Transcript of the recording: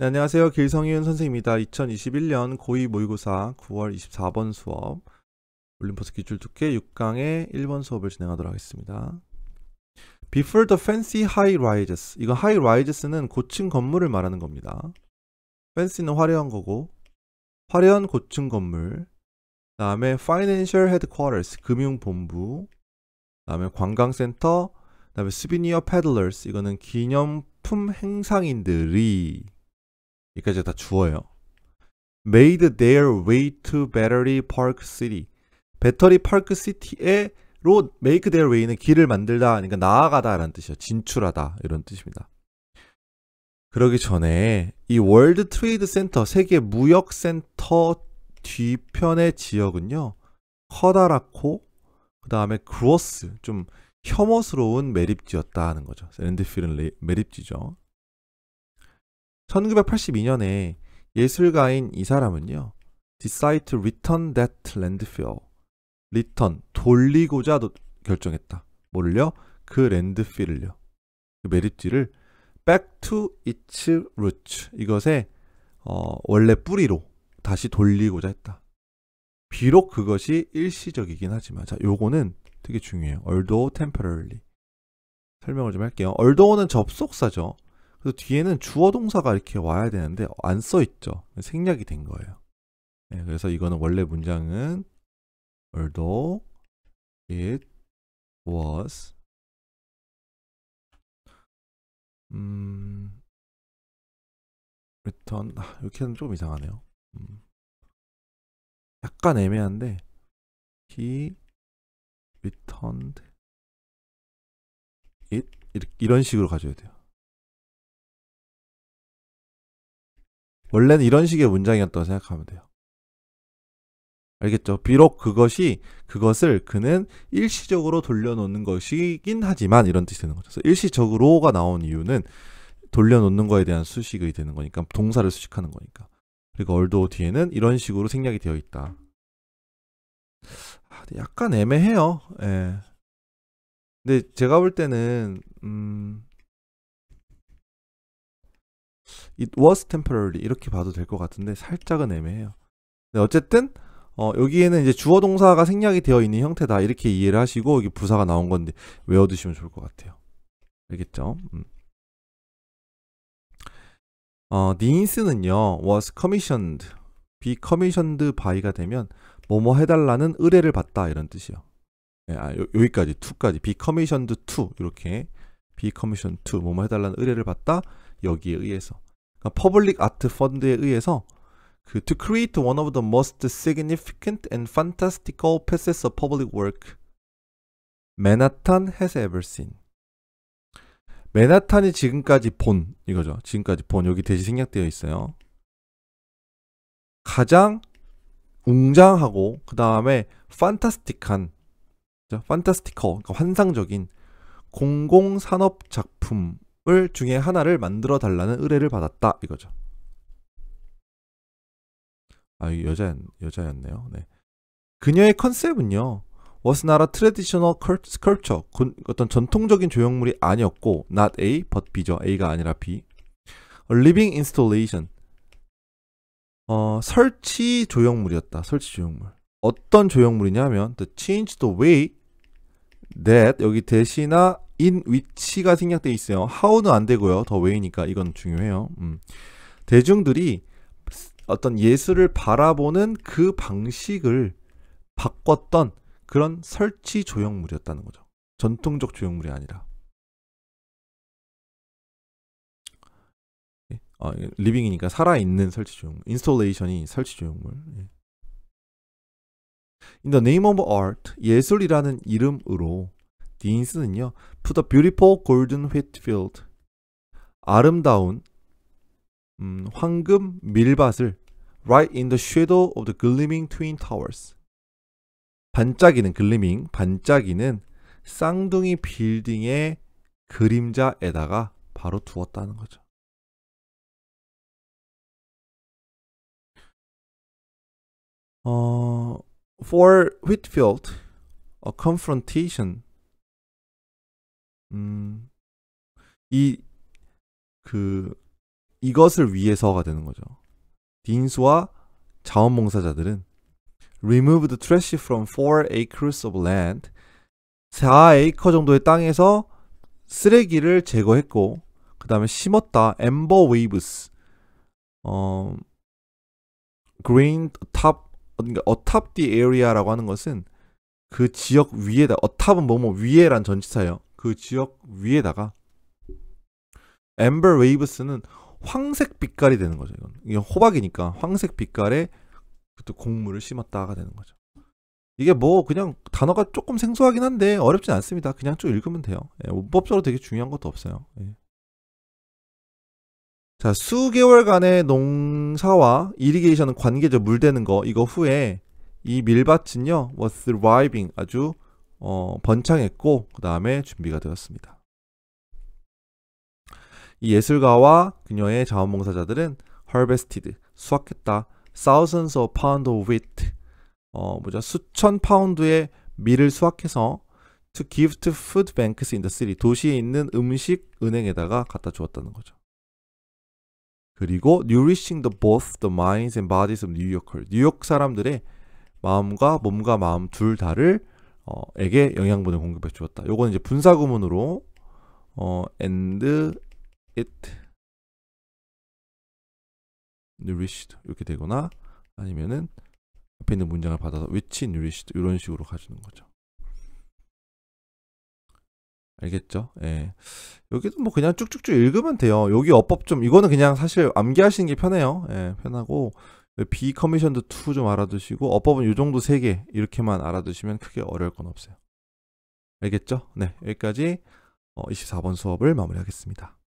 네, 안녕하세요. 길성윤 선생입니다. 2021년 고위 모의고사 9월 24번 수업 올림포스 기출 두께 6강의 1번 수업을 진행하도록 하겠습니다. Before the fancy high rises. 이거 high rises는 고층 건물을 말하는 겁니다. fancy는 화려한 거고 화려한 고층 건물 다음에 financial headquarters 금융본부 다음에 관광센터 그 다음에 스비니어 패들 i 스 이거는 기념품 행상인들이 여기까지 다 주어예요. Made their way to Battery Park City. 배터리 파크 시티에로 make their way는 길을 만들다, 그러니까 나아가다라는 뜻이에요. 진출하다 이런 뜻입니다. 그러기 전에 이 월드 트레이드 센터 세계 무역 센터 뒤편의 지역은요 커다랗고 그 다음에 그로스 좀 혐오스러운 매립지였다 하는 거죠. 샌드필은 매립지죠. 1982년에 예술가인 이 사람은요. Decide to return that landfill. return, 돌리고자 결정했다. 뭐를요? 그 랜드필을요. 그 매립지를 back to its roots. 이것의 어, 원래 뿌리로 다시 돌리고자 했다. 비록 그것이 일시적이긴 하지만 자, 요거는 되게 중요해요. although temporarily. 설명을 좀 할게요. although는 접속사죠. 그래서 뒤에는 주어 동사가 이렇게 와야 되는데 안 써 있죠. 생략이 된 거예요. 네, 그래서 이거는 원래 문장은 although it was 음, return 아, 이렇게 하면 좀 이상하네요. 음, 약간 애매한데 he returned it 이런 식으로 가져야 돼요. 원래는 이런 식의 문장이었다고 생각하면 돼요. 알겠죠? 비록 그것이 그것을 그는 일시적으로 돌려놓는 것이긴 하지만 이런 뜻이 되는 거죠. 일시적으로가 나온 이유는 돌려놓는 거에 대한 수식이 되는 거니까 동사를 수식하는 거니까. 그리고 얼도 뒤에는 이런 식으로 생략이 되어 있다. 아, 약간 애매해요. 예. 근데 제가 볼 때는 음 it was t e m p o r a r y 이렇게 봐도 될 것 같은데 살짝은 애매해요. 네, 어쨌든 어, 여기에는 이제 주어 동사가 생략이 되어 있는 형태다 이렇게 이해를 하시고 여기 부사가 나온 건데 외워두시면 좋을 것 같아요. 알겠죠? 음. 어, n e 는요 was commissioned, be commissioned by가 되면 뭐뭐 해달라는 의뢰를 받다 이런 뜻이요. 예, 아, 요, 여기까지 to까지 be commissioned to 이렇게 be commissioned to 뭐뭐 해달라는 의뢰를 받다 여기에 의해서 그러니까 퍼블릭 아트 펀드에 의해서 그 to create one of the most significant and fantastical pieces of public work 맨하탄 has ever seen 맨하탄이 지금까지 본 이거죠. 지금까지 본 여기 대시 생략되어 있어요. 가장 웅장하고 그 다음에 판타스틱한 판타스티커 그러니까 환상적인 공공산업 작품 을 중에 하나를 만들어 달라는 의뢰를 받았다 이거죠. 아 여자 여자였네요. 네. 그녀의 컨셉은요. 워스나라 트레디셔널 스컬처 어떤 전통적인 조형물이 아니었고 not A but B죠. A가 아니라 B. A living installation 어, 설치 조형물이었다. 설치 조형물. 어떤 조형물이냐면 the change the way that 여기 대신아 in 위치가 생략돼 있어요. how는 안 되고요. 더 way니까 이건 중요해요. 음. 대중들이 어떤 예술을 바라보는 그 방식을 바꿨던 그런 설치 조형물이었다는 거죠. 전통적 조형물이 아니라. 예. 어, 리빙이니까 살아있는 설치 조형물. 인스톨레이션이 설치 조형물. 예. In the name of art, 예술이라는 이름으로 딘스는요. To the beautiful golden wheat field. 아름다운 음, 황금 밀밭을 right in the shadow of the gleaming twin towers. 반짝이는 글리밍, 반짝이는 쌍둥이 빌딩의 그림자에다가 바로 두었다는 거죠. 어, for Whitfield, a confrontation 음, 이, 그, 이것을 위해서가 되는 거죠. 딘수와 자원봉사자들은 remove the trash from 4 acres of land 4에이커 정도의 땅에서 쓰레기를 제거했고 그 다음에 심었다 amber waves 어, green top 그러니까 atop the area라고 하는 것은 그 지역 위에다 atop은 뭐뭐 위에란 전치사예요 그 지역 위에다가 엠버 웨이브스는 황색 빛깔이 되는 거죠. 이건 호박이니까 황색 빛깔의 또 곡물을 심었다가 되는 거죠. 이게 뭐 그냥 단어가 조금 생소하긴 한데 어렵진 않습니다. 그냥 쭉 읽으면 돼요. 예, 문법적으로 되게 중요한 것도 없어요. 예. 자, 수개월간의 농사와 이리게이션은 관계적 물대는 거. 이거 후에 이 밀밭은요, was thriving. 아주 어, 번창했고 그 다음에 준비가 되었습니다. 이 예술가와 그녀의 자원봉사자들은 harvested 수확했다 thousands of pound of wheat 어 뭐죠 수천 파운드의 밀을 수확해서 to give to food banks in the city 도시에 있는 음식 은행에다가 갖다 주었다는 거죠. 그리고 nourishing the both the minds and bodies of New Yorkers 뉴욕 사람들의 마음과 몸과 마음 둘 다를 어에게 영양분을 공급해 주었다. 요거는 이제 분사 구문으로 어 and it nourished 이렇게 되거나 아니면은 앞에 있는 문장을 받아서 which nourished 이런 식으로 가주는 거죠. 알겠죠? 예. 여기도 뭐 그냥 쭉쭉쭉 읽으면 돼요. 여기 어법 좀 이거는 그냥 사실 암기하시는 게 편해요. 예, 편하고 비커미션드 2좀 알아두시고 어법은 이 정도 3개 이렇게만 알아두시면 크게 어려울 건 없어요. 알겠죠? 네, 여기까지 24번 어, 수업을 마무리하겠습니다.